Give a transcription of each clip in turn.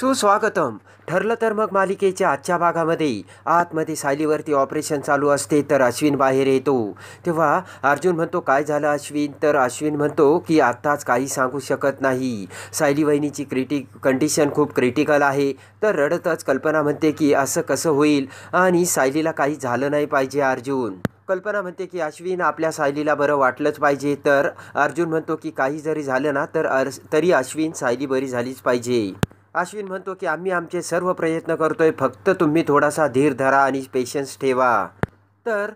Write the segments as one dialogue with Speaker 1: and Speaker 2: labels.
Speaker 1: सुस्वागतम ठरलं तर मग मालिकेच्या आजच्या भागामध्ये आतमध्ये सायलीवरती ऑपरेशन चालू असते तर अश्विन बाहेर येतो तेव्हा अर्जुन म्हणतो काय झालं अश्विन तर अश्विन म्हणतो की आत्ताच काही सांगू शकत नाही सायली वहिनीची क्रिटिक कंडिशन खूप क्रिटिकल आहे तर रडतच कल्पना म्हणते की असं कसं होईल आणि सायलीला काही झालं नाही पाहिजे अर्जुन कल्पना म्हणते की अश्विन आपल्या सायलीला बरं वाटलंच पाहिजे तर अर्जुन म्हणतो की काही जरी झालं ना तर तरी अश्विन सायली बरी झालीच पाहिजे अश्विन म्हणतो की आम्ही आमचे सर्व प्रयत्न करतोय फक्त तुम्ही थोडासा धीर धरा आणि पेशन्स ठेवा तर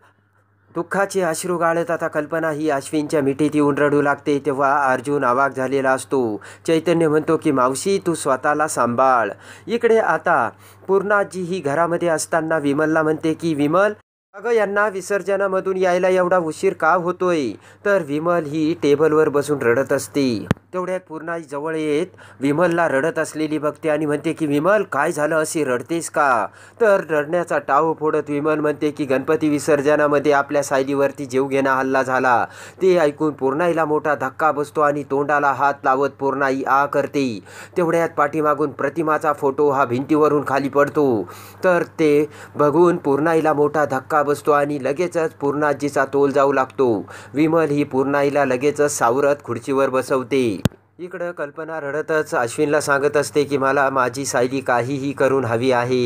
Speaker 1: दुःखाचे अश्रू गाळत आता कल्पना ही अश्विनच्या मिठीत येऊन रडू लागते तेव्हा अर्जुन आवाक झालेला असतो चैतन्य म्हणतो की मावशी तू स्वतःला सांभाळ इकडे आता पूर्णाजी ही घरामध्ये असताना विमलला म्हणते की विमल अगं यांना विसर्जनामधून यायला एवढा उशीर का होतोय तर विमल ही टेबलवर बसून रडत असते तेवढ्यात पूर्णा जवळ येत विमलला रडत असलेली बघते आणि म्हणते की विमल काय झालं असे रडतेस का तर रडण्याचा टाव फोडत विमल म्हणते की गणपती विसर्जनामध्ये आपल्या सायलीवरती जीव घेणा हल्ला झाला ते ऐकून पूर्णाईला मोठा धक्का बसतो आणि तोंडाला हात लावत पूर्णाई आ करते तेवढ्यात पाठीमागून प्रतिमाचा फोटो हा भिंतीवरून खाली पडतो तर ते बघून पूर्णाईला मोठा धक्का बसतो आणि लगेचच पूर्णाजीचा तोल जाऊ लागतो विमल ही पूर्णाईला लगेचच सावरत खुर्चीवर बसवते इकडं कल्पना रडतच अश्विनला सांगत असते की मला माझी सायली काहीही करून हवी आहे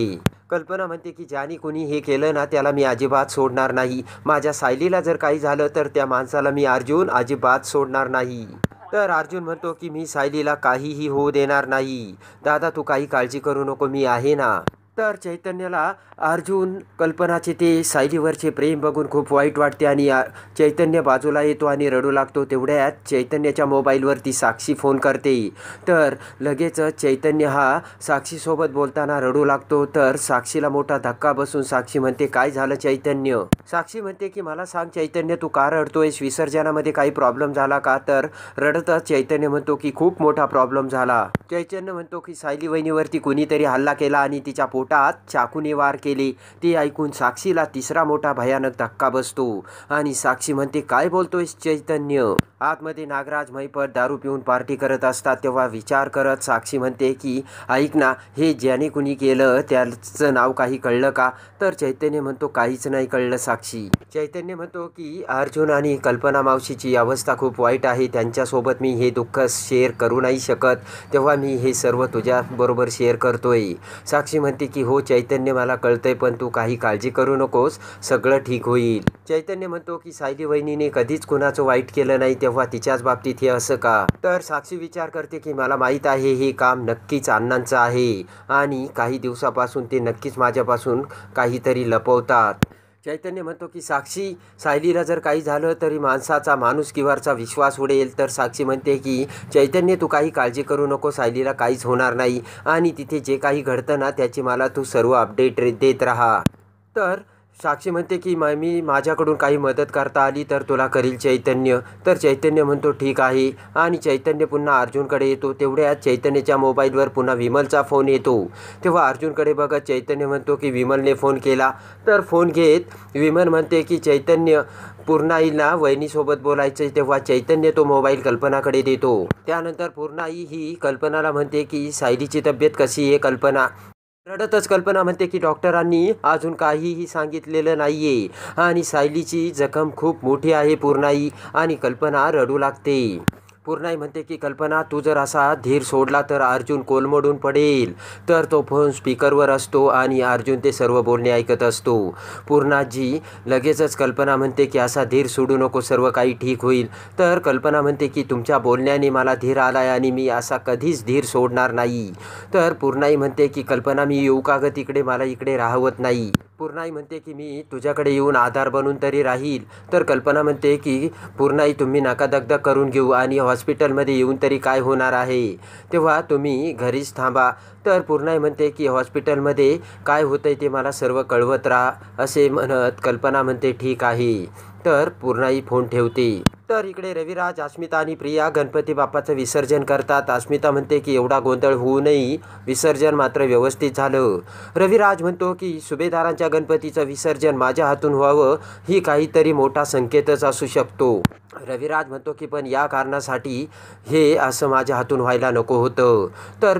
Speaker 1: कल्पना म्हणते की ज्याने कोणी हे केलं ना त्याला मी अजिबात सोडणार नाही माझ्या सायलीला जर काही झालं तर त्या माणसाला मी अर्जुन अजिबात सोडणार नाही तर अर्जुन म्हणतो की मी सायलीला काहीही होऊ देणार नाही दादा तू काही काळजी करू नको मी आहे ना तर चैतन्याला अर्जुन कल्पनाचे ते सायलीवरचे प्रेम बघून खूप वाईट वाटते आणि चैतन्य बाजूला येतो आणि रडू लागतो तेवढ्यात चैतन्याच्या मोबाईलवरती साक्षी फोन करते तर लगेच चैतन्य हा साक्षीसोबत बोलताना रडू लागतो तर साक्षीला मोठा धक्का बसून साक्षी म्हणते काय झालं चैतन्य साक्षी म्हणते की मला सांग चैतन्य तू का रडतोय विसर्जनामध्ये काही प्रॉब्लेम झाला का तर रडतच चैतन्य म्हणतो की खूप मोठा प्रॉब्लेम झाला चैतन्य म्हणतो की सायली वहिनीवरती कुणीतरी हल्ला केला आणि तिच्या पोट पोटात चाकूने वार केले ते ऐकून साक्षीला तिसरा मोठा भयानक धक्का बसतो आणि साक्षी म्हणते काय बोलतोय चैतन्य आतमध्ये नागराज मैपत दारू पिऊन पार्टी करत असतात तेव्हा विचार करत साक्षी म्हणते की ऐक ना हे ज्याने कुणी केलं त्याचं नाव काही कळलं का तर चैतन्य म्हणतो काहीच नाही कळलं साक्षी चैतन्य म्हणतो की अर्जुन आणि कल्पना मावशीची अवस्था खूप वाईट आहे त्यांच्यासोबत मी हे दुःख शेअर करू नाही शकत तेव्हा मी हे सर्व तुझ्याबरोबर शेअर करतोय साक्षी म्हणते की की हो चैतन्य मला कळतंय पण तू काही काळजी करू नकोस सगळं ठीक होईल चैतन्य म्हणतो की सायली वहिनीने कधीच कुणाचं वाईट केलं नाही तेव्हा तिच्याच बाबतीत हे असं का तर साक्षी विचार करते की मला माहीत आहे हे काम नक्कीच अण्णांचं आहे आणि काही दिवसापासून ते नक्कीच माझ्यापासून काहीतरी लपवतात चैतन्य म्हणतो की साक्षी सायलीला जर काही झालं तरी माणसाचा माणूस किवारचा विश्वास उडेल तर साक्षी म्हणते की चैतन्य तू काही काळजी करू नको सायलीला काहीच होणार नाही आणि तिथे जे काही घडतं ना त्याची मला तू सर्व अपडेट देत राहा तर साक्षी म्हणते की मी माझ्याकडून काही मदत करता आली तर तुला करील चैतन्य तर चैतन्य म्हणतो ठीक आहे आणि चैतन्य पुन्हा अर्जुनकडे येतो तेवढ्या चैतन्यच्या मोबाईलवर पुन्हा विमलचा फोन येतो तेव्हा अर्जुनकडे बघत चैतन्य म्हणतो की विमलने फोन केला तर फोन घेत विमल म्हणते की चैतन्य पूर्णाईला वहिनीसोबत बोलायचे तेव्हा चैतन्य तो मोबाईल कल्पनाकडे देतो त्यानंतर पूर्णाई ही कल्पनाला म्हणते की सायलीची तब्येत कशी आहे कल्पना रडतच कल्पना म्हणते की डॉक्टरांनी अजून काहीही सांगितलेलं नाहीये आणि सायलीची जखम खूप मोठी आहे पूर्णाई आणि कल्पना रडू लागते पूर्णाई म्हणते की कल्पना तू जर असा धीर सोडला तर अर्जुन कोलमडून पडेल तर तो फोन स्पीकरवर असतो आणि अर्जुन ते सर्व बोलणे ऐकत असतो पूर्णाजी लगेचच कल्पना म्हणते की असा धीर सोडू नको सर्व काही ठीक होईल तर कल्पना म्हणते की तुमच्या बोलण्याने मला धीर आला आहे आणि मी असा कधीच धीर सोडणार नाही तर पूर्णाई म्हणते की कल्पना मी येऊ का तिकडे मला इकडे राहवत नाही पूर्णाई म्हणते की मी तुझ्याकडे येऊन आधार बनून तरी राहील तर कल्पना म्हणते की पूर्णाई तुम्ही नाकादगदा करून घेऊ आणि हॉस्पिटलमध्ये येऊन तरी काय होणार आहे तेव्हा तुम्ही घरीच थांबा तर पूर्णाई म्हणते की हॉस्पिटलमध्ये काय होतंय ते मला सर्व कळवत राहा असे म्हणत कल्पना म्हणते ठीक आहे तर पूर्णाई फोन ठेवते तर इकडे रविराज अस्मिता आणि प्रिया गणपती बाप्पाचं विसर्जन करतात अस्मिता म्हणते की एवढा गोंधळ होऊ नये विसर्जन मात्र व्यवस्थित झालं रविराज म्हणतो की सुभेदारांच्या गणपतीचं विसर्जन माझ्या हातून व्हावं ही काहीतरी मोठा संकेतच असू शकतो रविराज म्हणतो की पण या कारणासाठी हे असं माझ्या हातून व्हायला नको होतं तर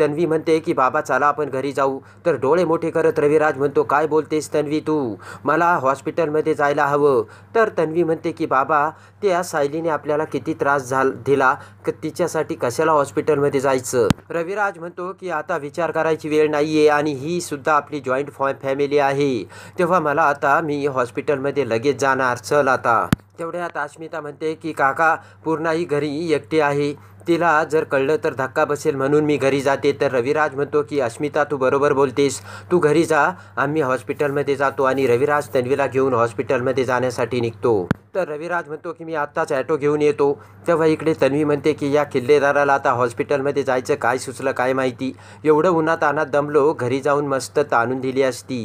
Speaker 1: तन्वी म्हणते की बाबा चला आपण घरी जाऊ तर डोळे मोठे करत रविराज म्हणतो काय बोलतेस तन्वी तू मला हॉस्पिटलमध्ये जायला हवं तर तन्वी म्हणते की बाबा त्या सायलीने आपल्याला किती त्रास झाला दिला तिच्यासाठी कशाला हॉस्पिटलमध्ये जायचं रविराज म्हणतो की आता विचार करायची वेळ नाही आहे आणि ही सुद्धा आपली जॉईंट फॅमिली आहे तेव्हा मला आता मी हॉस्पिटलमध्ये लगेच जाणार चल आता आता अस्मिता म्हणते की काका पूर्णाही घरी एकटी आहे तिला जर कळलं तर धक्का बसेल म्हणून मी घरी जाते तर रविराज म्हणतो की अस्मिता तू बरोबर बोलतेस तू घरी जा आम्ही हॉस्पिटलमध्ये जातो आणि रविराज तन्वीला घेऊन हॉस्पिटलमध्ये जाण्यासाठी निघतो तर रविराज म्हणतो की मी आत्ताच ॲटो घेऊन येतो तेव्हा इकडे तन्वी म्हणते की या किल्लेदाराला आता हॉस्पिटलमध्ये जायचं काय सुचलं काय माहिती एवढं उन्हात अनात दमलो घरी जाऊन मस्त ताणून दिली असती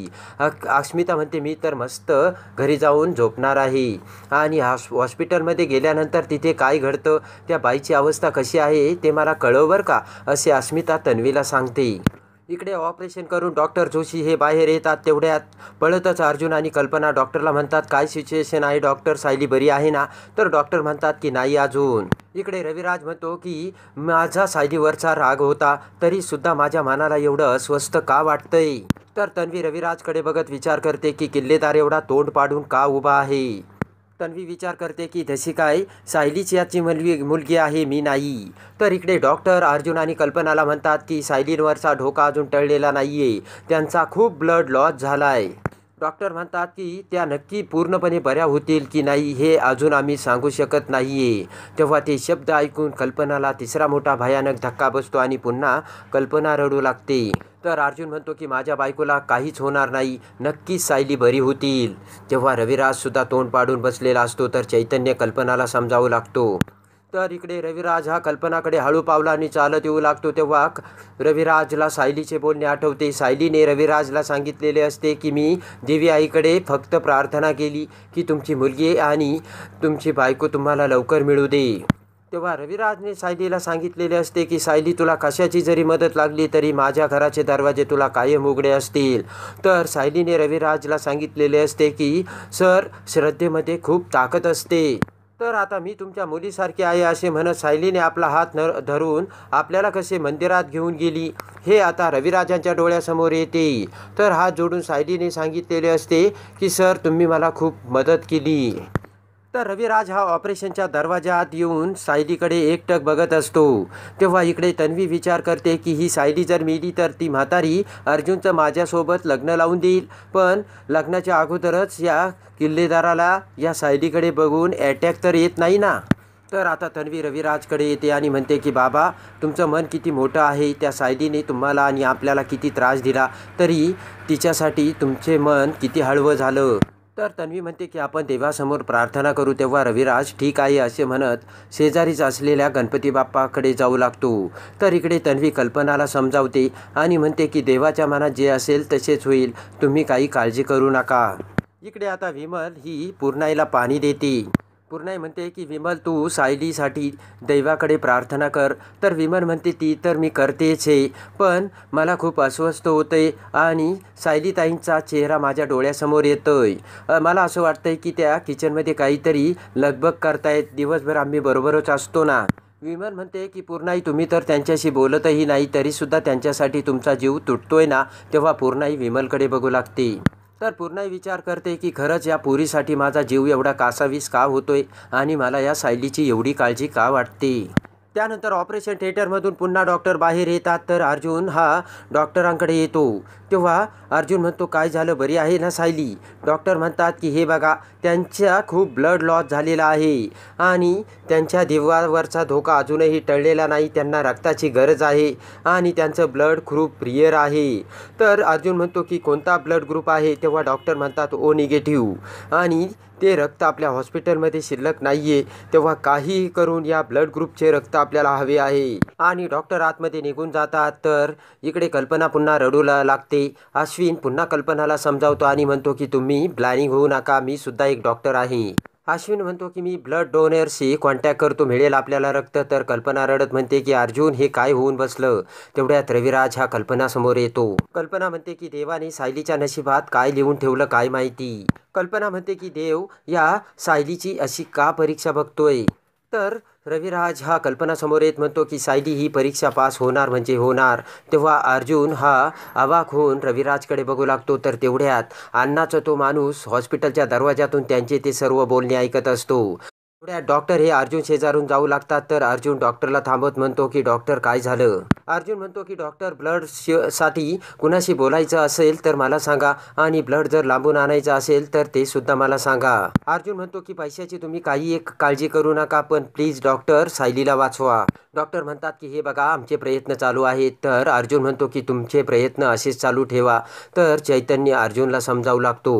Speaker 1: अस्मिता म्हणते मी तर मस्त घरी जाऊन झोपणार आहे आणि हॉस् हॉस्पिटलमध्ये गेल्यानंतर तिथे काय घडतं त्या बाईची अवस्था कशी आहे ते मला कळव का असे अस्मिता तन्वीला सांगते इकडे ऑपरेशन करून डॉक्टर जोशी हे बाहेर येतात तेवढ्यात पळतच अर्जुन आणि कल्पना डॉक्टरला म्हणतात काय सिच्युएशन आहे डॉक्टर सायली बरी आहे ना तर डॉक्टर म्हणतात की नाही अजून इकडे रविराज म्हणतो की माझा सायलीवरचा राग होता तरीसुद्धा माझ्या मनाला एवढं अस्वस्थ का वाटतंय तर तन्वी रविराजकडे बघत विचार करते की किल्लेदार एवढा तोंड पाडून का उभा आहे तन्वी विचार करते की तशी काय सायलीची याची मुलगी मुलगी आहे मी नहीं तो इकडे डॉक्टर अर्जुन आणि कल्पनाला म्हणतात की सायलींवरचा ढोका अजून टळलेला नाही आहे त्यांचा ब्लड लॉस झाला डॉक्टर म्हणतात की त्या नक्की पूर्णपणे बऱ्या होतील की नाही हे अजून आम्ही सांगू शकत नाही आहे तेव्हा ते शब्द ऐकून कल्पनाला तिसरा मोठा भयानक धक्का बसतो आणि पुन्हा कल्पना रडू लागते तर अर्जुन म्हणतो की माझ्या बायकोला काहीच होणार नाही नक्कीच सायली बरी होतील तेव्हा रविराजसुद्धा तोंड पाडून बसलेला असतो तर चैतन्य कल्पनाला समजावू लागतो तर इकडे रविराज हा कल्पनाकडे हळू आणि चालत येऊ लागतो तेव्हा रविराजला सायलीचे बोलणे आठवते सायलीने रविराजला सांगितलेले असते की मी देवी आईकडे फक्त प्रार्थना केली की तुमची मुलगी आणि तुमची बायको तुम्हाला लवकर मिळू दे तेव्हा रविराजने सायलीला सांगितलेले असते की सायली तुला कशाची जरी मदत लागली तरी माझ्या घराचे दरवाजे तुला कायम उघडे असतील तर सायलीने रविराजला सांगितलेले असते की सर श्रद्धेमध्ये खूप ताकद असते तर आता मी तुमच्या मुलीसारखे आहे असे म्हणत सायलीने आपला हात न धरून आपल्याला कसे मंदिरात घेऊन गेली हे आता रविराजांच्या डोळ्यासमोर येते तर हात जोडून सायलीने सांगितलेले असते की सर तुम्ही मला खूप मदत केली तर रविराज हा ऑपरेशनच्या दरवाजात येऊन सायलीकडे एकटक बघत असतो तेव्हा इकडे तन्वी विचार करते की ही सायली जर मिली तर ती म्हातारी अर्जुनचं माझ्यासोबत लग्न लावून देईल पण लग्नाच्या अगोदरच या किल्लेदाराला या सायलीकडे बघून अटॅक तर येत नाही ना तर आता तन्वी रविराजकडे येते आणि म्हणते की बाबा तुमचं मन किती मोठं आहे त्या सायलीने तुम्हाला आणि आपल्याला किती त्रास दिला तरी तिच्यासाठी तुमचे मन किती हळवं झालं तर तन्वी म्हणते की आपण देवासमोर प्रार्थना करू तेव्हा रविराज ठीक आहे असे म्हणत शेजारीच असलेल्या गणपती बाप्पाकडे जाऊ लागतो तर इकडे तन्वी कल्पनाला समजावते आणि म्हणते की देवाच्या मनात जे असेल तसेच होईल तुम्ही काही काळजी करू नका इकडे आता विमल ही पूर्णाईला पाणी देते पूर्णाई म्हणते की विमल तू सायलीसाठी दैवाकडे प्रार्थना कर तर विमल म्हणते ती तर मी करतेच आहे पण मला खूप अस्वस्थ होते आणि सायलीताईंचा चेहरा माझ्या डोळ्यासमोर येतोय मला असं वाटतंय की त्या किचनमध्ये काहीतरी लगबग करतायत दिवसभर आम्ही बरोबरच असतो ना विमल म्हणते की पूर्णाई तुम्ही तर त्यांच्याशी बोलतही नाही तरीसुद्धा त्यांच्यासाठी तुमचा जीव तुटतोय ना तेव्हा पूर्णाई विमलकडे बघू लागते तर पूर्ण विचार करते की खरंच या पुरीसाठी माझा जीव एवढा कासावीस का होतोय आणि मला या सायलीची एवढी काळजी का वाटते त्यानंतर ऑपरेशन थिएटरमधून पुन्हा डॉक्टर बाहेर येतात तर अर्जुन हा डॉक्टरांकडे येतो तेव्हा अर्जुन म्हणतो काय झालं बरी आहे ना सायली डॉक्टर म्हणतात की हे बघा त्यांच्या खूप ब्लड लॉस झालेला आहे आणि त्यांच्या देवावरचा धोका अजूनही टळलेला नाही त्यांना रक्ताची गरज आहे आणि त्यांचं ब्लड खूप रिअर आहे तर अर्जुन म्हणतो की कोणता ब्लड ग्रुप आहे तेव्हा डॉक्टर म्हणतात ओ निगेटिव्ह आणि ते रक्त आपल्या हॉस्पिटलमध्ये शिल्लक नाहीये तेव्हा काहीही करून या ब्लड ग्रुपचे रक्त आपल्याला हवे आहे आणि डॉक्टर आतमध्ये निघून जातात तर इकडे कल्पना पुन्हा रडूला लागते अश्विन पुन्हा कल्पनाला समजावतो आणि म्हणतो की तुम्ही प्लॅनिंग होऊ नका मी सुद्धा एक डॉक्टर आहे अश्विन म्हणतो की मी ब्लड डोनरशी कॉन्टॅक्ट करतो मिळेल आपल्याला रक्त तर कल्पना रडत म्हणते की अर्जुन हे काय होऊन बसलं तेवढ्यात रविराज हा कल्पना समोर येतो कल्पना म्हणते की देवाने सायलीच्या नशिबात काय लिहून ठेवलं काय माहिती कल्पना म्हणते की देव या सायलीची अशी का परीक्षा बघतोय तर रविराज हा कल्पनासमोर येत म्हणतो की सायली ही परीक्षा पास होणार म्हणजे होणार तेव्हा अर्जुन हा अवाक होऊन रविराजकडे बघू लागतो तर तेवढ्यात अण्णाचा तो माणूस हॉस्पिटलच्या दरवाजातून त्यांचे ते सर्व बोलणे ऐकत असतो डॉक्टर हे अर्जुन शेजारून जाऊ लागतात तर अर्जुन डॉक्टरला थांबत म्हणतो की डॉक्टर काय झालं अर्जुन म्हणतो की डॉक्टर ब्लड साठी कुणाशी बोलायचं असेल तर मला सांगा आणि ब्लड जर लांबून आणायचं असेल तर ते सुद्धा मला सांगा अर्जुन म्हणतो की पैशाची तुम्ही काही एक काळजी करू नका पण प्लीज डॉक्टर सायलीला वाचवा डॉक्टर म्हणतात की हे बघा आमचे प्रयत्न चालू आहेत तर अर्जुन म्हणतो की तुमचे प्रयत्न असेच चालू ठेवा तर चैतन्य अर्जुनला समजावू लागतो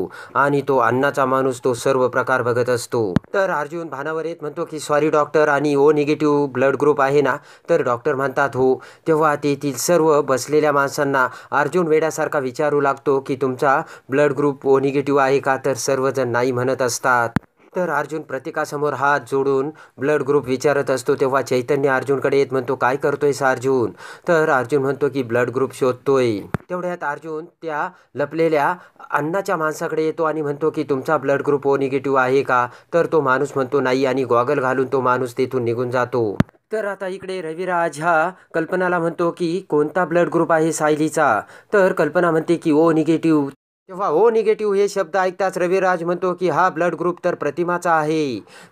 Speaker 1: आणि तो अन्नाचा माणूस तो सर्व प्रकार बघत असतो तर अर्जुन भानावर येत म्हणतो की सॉरी डॉक्टर आणि ओ निगेटिव्ह ब्लड ग्रुप आहे ना तर डॉक्टर म्हणतात हो तेव्हा तेथील सर्व बसलेल्या माणसांना अर्जुन वेड्यासारखा विचारू लागतो की तुमचा ब्लड ग्रुप ओ निगेटिव्ह आहे का तर सर्वजण नाही म्हणत असतात तर अर्जुन प्रतिकासमोर हात जोडून ब्लड ग्रुप विचारत असतो तेव्हा चैतन्य अर्जुनकडे येत म्हणतो काय करतोय अर्जुन तर अर्जुन म्हणतो की ब्लड ग्रुप शोधतोय तेवढ्यात अर्जुन त्या लपलेल्या अन्नाच्या माणसाकडे येतो आणि म्हणतो की तुमचा ब्लड ग्रुप ओ निगेटिव्ह आहे का तर तो माणूस म्हणतो नाही आणि गॉगल घालून तो माणूस तिथून निघून जातो तर आता इकडे रविराज हा कल्पनाला म्हणतो की कोणता ब्लड ग्रुप आहे सायलीचा तर कल्पना म्हणते की ओ निगेटिव्ह तेव्हा ओ निगेटिव्ह हे शब्द ऐकताच रविराज म्हणतो की हा ब्लड ग्रुप तर प्रतिमाचा आहे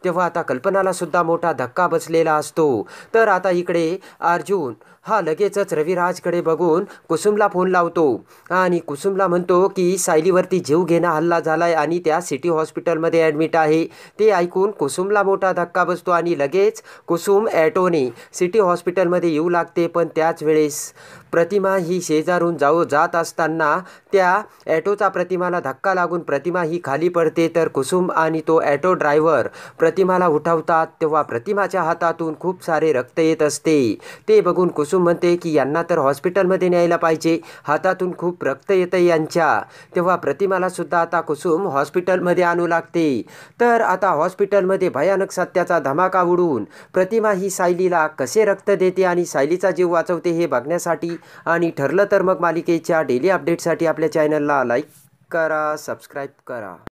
Speaker 1: तेव्हा आता कल्पनाला सुद्धा मोठा धक्का बसलेला असतो तर आता इकडे अर्जुन हा लगेचच रविराजकडे बघून कुसुमला फोन लावतो आणि कुसुमला म्हणतो की सायलीवरती जीव घेणं हल्ला झाला आहे आणि त्या सिटी हॉस्पिटलमध्ये ॲडमिट आहे ते ऐकून कुसुमला मोठा धक्का बसतो आणि लगेच कुसुम ॲटोने सिटी हॉस्पिटलमध्ये येऊ लागते पण त्याच वेळेस प्रतिमा ही शेजारून जाऊ जात असताना त्या ॲटोचा आता प्रतिमाला धक्का लागून प्रतिमा ही खाली पडते तर कुसुम आणि तो ॲटो ड्रायव्हर प्रतिमाला उठवतात तेव्हा प्रतिमाच्या हातातून खूप सारे रक्त येत असते ते बघून कुसुम म्हणते की यांना तर हॉस्पिटलमध्ये न्यायला पाहिजे हातातून खूप रक्त येतं यांच्या तेव्हा प्रतिमाला सुद्धा आता कुसुम हॉस्पिटलमध्ये आणू लागते तर आता हॉस्पिटलमध्ये भयानक सत्याचा धमाका उडून प्रतिमा ही सायलीला कसे रक्त देते आणि सायलीचा जीव वाचवते हे बघण्यासाठी आणि ठरलं तर मग मालिकेच्या डेली अपडेटसाठी आपल्या चॅनलला लाईक करा सबस्क्राईब करा